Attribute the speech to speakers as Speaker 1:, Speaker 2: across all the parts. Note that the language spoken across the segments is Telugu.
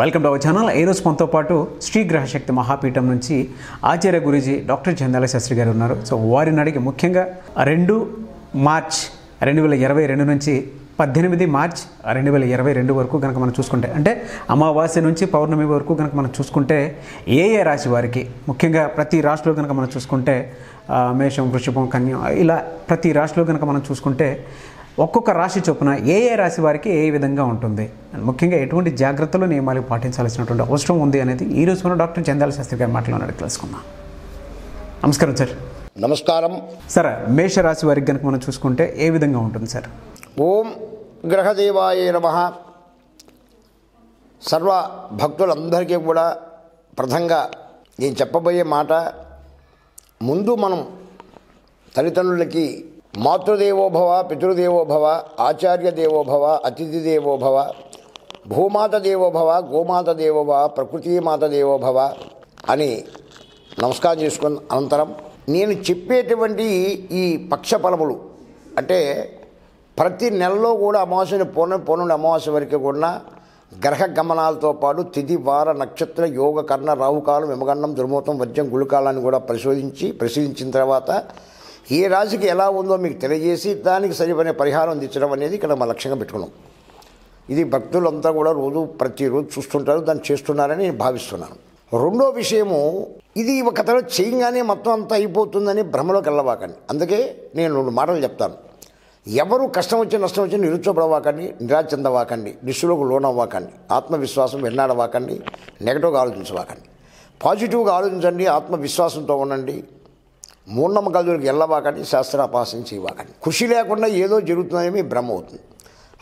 Speaker 1: వెల్కమ్ టు అవర్ ఛానల్ ఈ రోజు మనతో పాటు శ్రీ గ్రహశక్తి మహాపీఠం నుంచి ఆచార్య గురుజీ డాక్టర్ చందాల శాస్త్రి గారు ఉన్నారు సో వారిని అడిగి ముఖ్యంగా రెండు మార్చ్ రెండు వేల ఇరవై రెండు నుంచి పద్దెనిమిది మార్చ్ రెండు వేల ఇరవై రెండు వరకు కనుక మనం చూసుకుంటే అంటే అమావాస్య నుంచి పౌర్ణమి వరకు కనుక మనం చూసుకుంటే ఏ ఏ రాశి వారికి ముఖ్యంగా ప్రతి రాశిలో కనుక మనం చూసుకుంటే మేషం వృషభం కన్యం ఇలా ప్రతి రాశిలో కనుక మనం చూసుకుంటే ఒక్కొక్క రాశి చొప్పున ఏ ఏ రాశి వారికి ఏ విధంగా ఉంటుంది ముఖ్యంగా ఎటువంటి జాగ్రత్తలు నియమాలు పాటించాల్సినటువంటి అవసరం ఉంది అనేది ఈ రోజు మనం డాక్టర్ చందాల శాస్త్రి గారి మాట్లాడినట్టు తెలుసుకుందాం నమస్కారం సార్ నమస్కారం సార్ మేషరాశి వారికి కనుక మనం చూసుకుంటే ఏ విధంగా ఉంటుంది సార్
Speaker 2: ఓం గ్రహదేవాయ నమ సర్వ భక్తులందరికీ కూడా ప్రథంగా నేను చెప్పబోయే మాట ముందు మనం తల్లిదండ్రులకి మాతృదేవోభవ పితృదేవోభవ ఆచార్య దేవోభవ అతిథి దేవోభవ భూమాత దేవోభవ గోమాత దేవోభవ మాత దేవోభవ అని నమస్కారం చేసుకున్న అనంతరం నేను చెప్పేటువంటి ఈ పక్షఫలములు అంటే ప్రతి నెలలో కూడా అమావాస్యని పూర్ణ పూర్ణుడి అమావాస్య వరకు కూడా గ్రహ గమనాలతో పాటు తిథి వార నక్షత్ర యోగ కర్ణ రాహుకాలం యమగండం దుర్మూతం వజ్రం గుళికాలాన్ని కూడా పరిశోధించి పరిశీలించిన తర్వాత ఏ రాశికి ఎలా ఉందో మీకు తెలియజేసి దానికి సరిపడే పరిహారం తెచ్చడం అనేది ఇక్కడ మా లక్ష్యంగా పెట్టుకున్నాం ఇది భక్తులంతా కూడా రోజు ప్రతిరోజు చూస్తుంటారు దాన్ని చేస్తున్నారని నేను భావిస్తున్నాను రెండో విషయము ఇది ఒక కథలో చేయంగానే మొత్తం అంతా అయిపోతుందని భ్రమలోకి వెళ్ళవాకండి అందుకే నేను రెండు మాటలు చెప్తాను ఎవరు కష్టం వచ్చి నష్టం వచ్చి నిరుత్సపడవాకండి నిరాచందవాకండి చెందవాకండి లోన్ అవ్వకండి ఆత్మవిశ్వాసం వెన్నాడవాకండి నెగటివ్గా ఆలోచించవాకండి పాజిటివ్గా ఆలోచించండి ఆత్మవిశ్వాసంతో ఉండండి మూఢనమ్మకాల జోలికి వెళ్ళవాకండి శాస్త్రాపాసన చేయవాకండి కృషి లేకుండా ఏదో జరుగుతుందని మీ భ్రమ అవుతుంది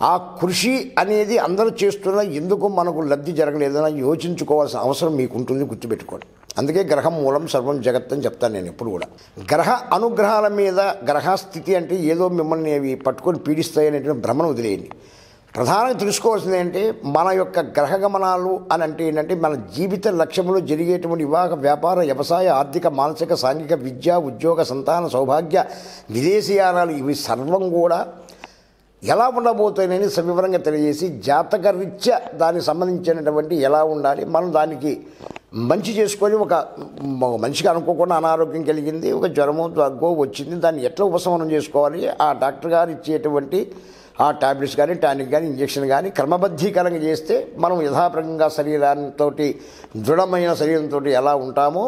Speaker 2: ఆ కృషి అనేది అందరూ చేస్తున్నా ఎందుకు మనకు లబ్ధి జరగలేదని యోచించుకోవాల్సిన అవసరం మీకు ఉంటుంది గుర్తుపెట్టుకోండి అందుకే గ్రహం మూలం సర్వం జగత్ అని చెప్తాను నేను ఎప్పుడు కూడా గ్రహ అనుగ్రహాల మీద గ్రహస్థితి అంటే ఏదో మిమ్మల్ని అవి పట్టుకొని పీడిస్తాయి అనేటువంటి భ్రమను వదిలేయండి ప్రధానంగా తెలుసుకోవాల్సింది ఏంటి మన యొక్క గ్రహ గమనాలు అని అంటే ఏంటంటే మన జీవిత లక్ష్యంలో జరిగేటువంటి వివాహ వ్యాపార వ్యవసాయ ఆర్థిక మానసిక సాంఘిక విద్య ఉద్యోగ సంతాన సౌభాగ్య విదేశీయానాలు ఇవి సర్వం కూడా ఎలా ఉండబోతాయని సవివరంగా తెలియజేసి జాతక దానికి సంబంధించినటువంటి ఎలా ఉండాలి మనం దానికి మంచి చేసుకొని ఒక మనిషికి అనుకోకుండా అనారోగ్యం కలిగింది ఒక జ్వరము తగ్గు వచ్చింది దాన్ని ఎట్లా ఉపశమనం చేసుకోవాలి ఆ డాక్టర్ గారు ఇచ్చేటువంటి ఆ ట్యాబ్లెట్స్ కానీ టానిక్ కానీ ఇంజక్షన్ కానీ క్రమబద్ధీకరంగా చేస్తే మనం యథాప్రకంగా శరీరంతో దృఢమైన శరీరంతో ఎలా ఉంటామో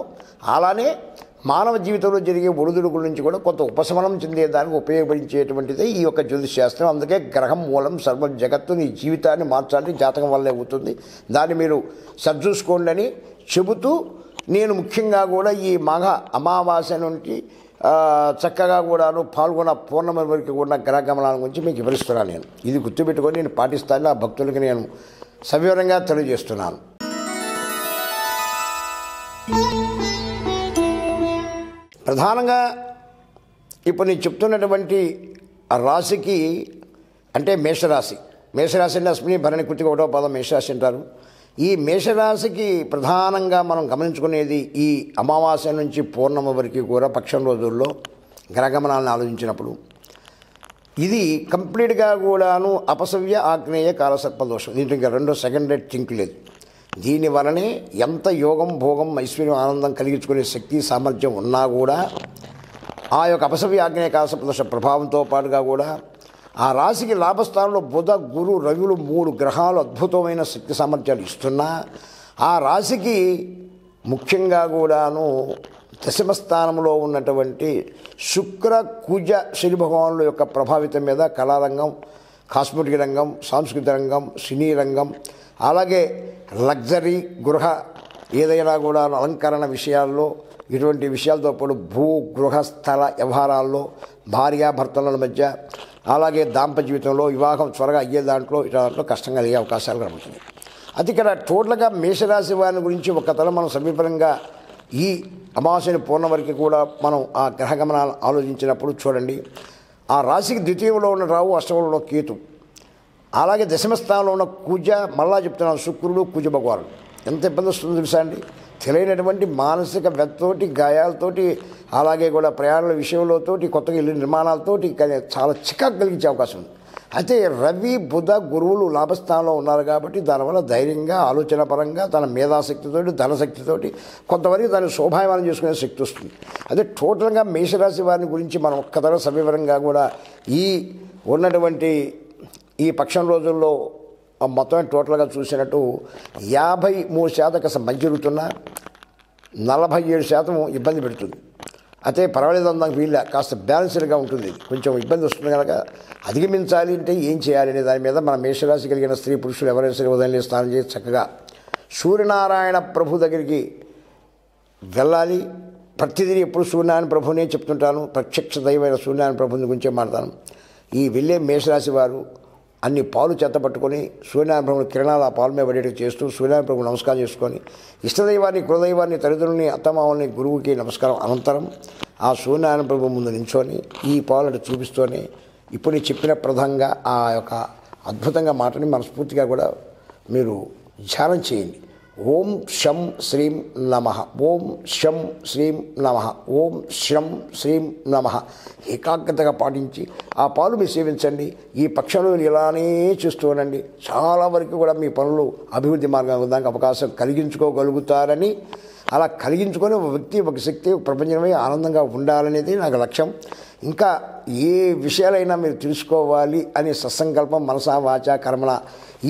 Speaker 2: అలానే మానవ జీవితంలో జరిగే ఒడిదుడుకుల నుంచి కూడా కొంత ఉపశమనం చెందేదానికి ఉపయోగపడించేటువంటిది ఈ యొక్క శాస్త్రం అందుకే గ్రహం మూలం సర్వ జగత్తు నీ జీవితాన్ని మార్చాలని జాతకం వల్లే అవుతుంది దాన్ని మీరు సరిచూసుకోండి అని చెబుతూ నేను ముఖ్యంగా కూడా ఈ మగ అమావాస్య నుండి చక్కగా కూడాను పాల్గొన్న పూర్ణమైన వరకు కూడా గ్రహగమనాల గురించి మీకు వివరిస్తున్నాను నేను ఇది గుర్తుపెట్టుకొని నేను పాటిస్తాను ఆ భక్తులకి నేను సవివరంగా తెలియజేస్తున్నాను ప్రధానంగా ఇప్పుడు నేను చెప్తున్నటువంటి రాశికి అంటే మేషరాశి మేషరాశి అంటే అశ్విని భరణి కుర్తికి ఒకటో పదం మేషరాశి అంటారు ఈ మేషరాశికి ప్రధానంగా మనం గమనించుకునేది ఈ అమావాస్య నుంచి పూర్ణమ వరకు కూడా పక్షం రోజుల్లో గ్రహగమనాలను ఆలోచించినప్పుడు ఇది కంప్లీట్గా కూడాను అపసవ్య ఆగ్నేయ కాలసర్ప దోషం దీనికి రెండో సెకండ్ రేట్ థింక్ లేదు దీని వలనే ఎంత యోగం భోగం ఐశ్వర్యం ఆనందం కలిగించుకునే శక్తి సామర్థ్యం ఉన్నా కూడా ఆ యొక్క అపసవ్య ఆగ్నేయ కాలసర్ప దోష ప్రభావంతో పాటుగా కూడా ఆ రాశికి లాభస్థానంలో బుధ గురు రవిలు మూడు గ్రహాలు అద్భుతమైన శక్తి సామర్థ్యాలు ఇస్తున్నా ఆ రాశికి ముఖ్యంగా కూడాను దశమస్థానంలో ఉన్నటువంటి శుక్ర కుజ శని భగవానుల యొక్క ప్రభావితం మీద కళారంగం కాస్మెటిక్ రంగం సాంస్కృతిక రంగం సినీ రంగం అలాగే లగ్జరీ గృహ ఏదైనా కూడా అలంకరణ విషయాల్లో ఇటువంటి విషయాలతో పాటు భూ గృహస్థల వ్యవహారాల్లో భార్యాభర్తల మధ్య అలాగే దాంపత్య జీవితంలో వివాహం త్వరగా అయ్యే దాంట్లో ఇట్లా దాంట్లో కష్టంగా అయ్యే అవకాశాలు కనబడుతుంది అది ఇక్కడ టోటల్గా మేషరాశి వారిని గురించి ఒక తల మనం సమీపంగా ఈ అమావాస్యని పూర్ణ వరకు కూడా మనం ఆ గ్రహ గమనాలు ఆలోచించినప్పుడు చూడండి ఆ రాశికి ద్వితీయంలో ఉన్న రావు అష్టమంలో ఉన్న కేతు అలాగే దశమ స్థానంలో ఉన్న కూజ మళ్ళా చెప్తున్నాను శుక్రుడు కూజ భగవానుడు ఎంత ఇబ్బంది వస్తుందో తెలుసా అండి తెలియనటువంటి మానసిక వ్యక్తితోటి గాయాలతోటి అలాగే కూడా ప్రయాణాల విషయంలోతోటి కొత్తగా ఇల్లు నిర్మాణాలతోటి చాలా చికాకు కలిగించే అవకాశం ఉంది అయితే రవి బుధ గురువులు లాభస్థానంలో ఉన్నారు కాబట్టి దానివల్ల ధైర్యంగా ఆలోచన పరంగా తన మేధాశక్తితోటి ధనశక్తితోటి కొంతవరకు దాన్ని శోభాయమానం చేసుకునే శక్తి వస్తుంది అదే టోటల్గా మేషరాశి వారిని గురించి మనం ఒక్కదర సవివరంగా కూడా ఈ ఉన్నటువంటి ఈ పక్షం రోజుల్లో మొత్తం టోటల్గా చూసినట్టు యాభై మూడు శాతం కాస్త మంచి జరుగుతున్నా నలభై ఏడు శాతం ఇబ్బంది పెడుతుంది అయితే పర్వాలేదు అందాక వీళ్ళ కాస్త బ్యాలెన్స్డ్గా ఉంటుంది కొంచెం ఇబ్బంది వస్తుంది కనుక అధిగమించాలి అంటే ఏం చేయాలి అనే దాని మీద మన మేషరాశి కలిగిన స్త్రీ పురుషులు ఎవరైనా ఉదయం స్నానం చేసి చక్కగా సూర్యనారాయణ ప్రభు దగ్గరికి వెళ్ళాలి ప్రతిదీ ఎప్పుడు సూర్యనారాయణ ప్రభునే చెప్తుంటాను ప్రత్యక్ష దైవమైన సూర్యనారాయణ ప్రభుని గురించే మాట్లాడతాను ఈ వెళ్ళే మేషరాశి వారు అన్ని పాలు చేత పట్టుకొని సూర్యనారాయణ ప్రభుని కిరణాలు ఆ పాలు మీద పడేటట్టు చేస్తూ సూర్యనారాయణ ప్రభుని నమస్కారం చేసుకొని ఇష్టదైవాన్ని కులదైవాన్ని తల్లిదండ్రులని అత్తమామల్ని గురువుకి నమస్కారం అనంతరం ఆ సూర్యనారాయణ ప్రభు ముందు నించొని ఈ పాలు చూపిస్తూనే ఇప్పుడు చెప్పిన ప్రధానంగా ఆ యొక్క అద్భుతంగా మాటని మనస్ఫూర్తిగా కూడా మీరు ధ్యానం చేయండి ఓం శం శ్రీం నమ ఓం శం శ్రీం నమ ఓం శం శ్రీం నమ ఏకాగ్రతగా పాటించి ఆ పాలు మీరు సేవించండి ఈ పక్షంలో ఇలానే ఉండండి చాలా వరకు కూడా మీ పనులు అభివృద్ధి మార్గం దానికి అవకాశం కలిగించుకోగలుగుతారని అలా కలిగించుకొని ఒక వ్యక్తి ఒక శక్తి ప్రపంచమే ఆనందంగా ఉండాలనేది నాకు లక్ష్యం ఇంకా ఏ విషయాలైనా మీరు తెలుసుకోవాలి అనే సత్సంకల్పం మనసా వాచ కర్మల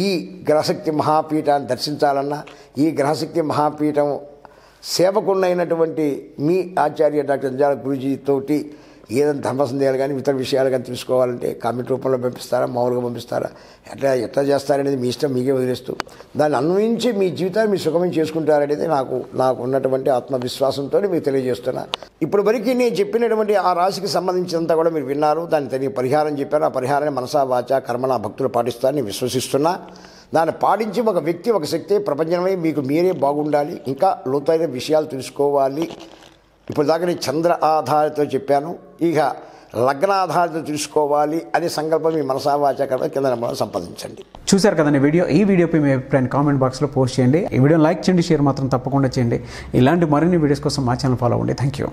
Speaker 2: ఈ గ్రహశక్తి మహాపీఠాన్ని దర్శించాలన్నా ఈ గ్రహశక్తి మహాపీఠం సేవకుండైనటువంటి మీ ఆచార్య డాక్టర్ అంజాల గురుజీ తోటి ఏదైనా ధర్మ సందేహాలు కానీ ఇతర విషయాలు కానీ తెలుసుకోవాలంటే కామెంట్ రూపంలో పంపిస్తారా మామూలుగా పంపిస్తారా ఎట్లా ఎట్లా చేస్తారనేది మీ ఇష్టం మీకే వదిలేస్తూ దాన్ని అన్వయించి మీ జీవితాన్ని మీ సుఖమే చేసుకుంటారనేది నాకు నాకు ఉన్నటువంటి ఆత్మవిశ్వాసంతో మీకు తెలియజేస్తున్నా ఇప్పుడు వరకు నేను చెప్పినటువంటి ఆ రాశికి సంబంధించినంత కూడా మీరు విన్నారు దాన్ని తెలియ పరిహారం చెప్పారు ఆ పరిహారాన్ని మనసా వాచ నా భక్తులు పాటిస్తారని విశ్వసిస్తున్నా దాన్ని పాటించి ఒక వ్యక్తి ఒక శక్తి ప్రపంచమై మీకు మీరే బాగుండాలి ఇంకా లోతైన విషయాలు తెలుసుకోవాలి ఇప్పుడు దాకా నేను చంద్ర ఆధారితో చెప్పాను ఇక లగ్నాధారణ తీసుకోవాలి అనే సంకల్పం మీ మనసావాచకరణ కింద నెంబర్
Speaker 1: సంపాదించండి చూశారు కదండి వీడియో ఈ వీడియోపై మీ అభిప్రాయం కామెంట్ బాక్స్లో పోస్ట్ చేయండి ఈ వీడియోని లైక్ చేయండి షేర్ మాత్రం తప్పకుండా చేయండి ఇలాంటి మరిన్ని వీడియోస్ కోసం మా ఛానల్ ఫాలో అవ్వండి థ్యాంక్ యూ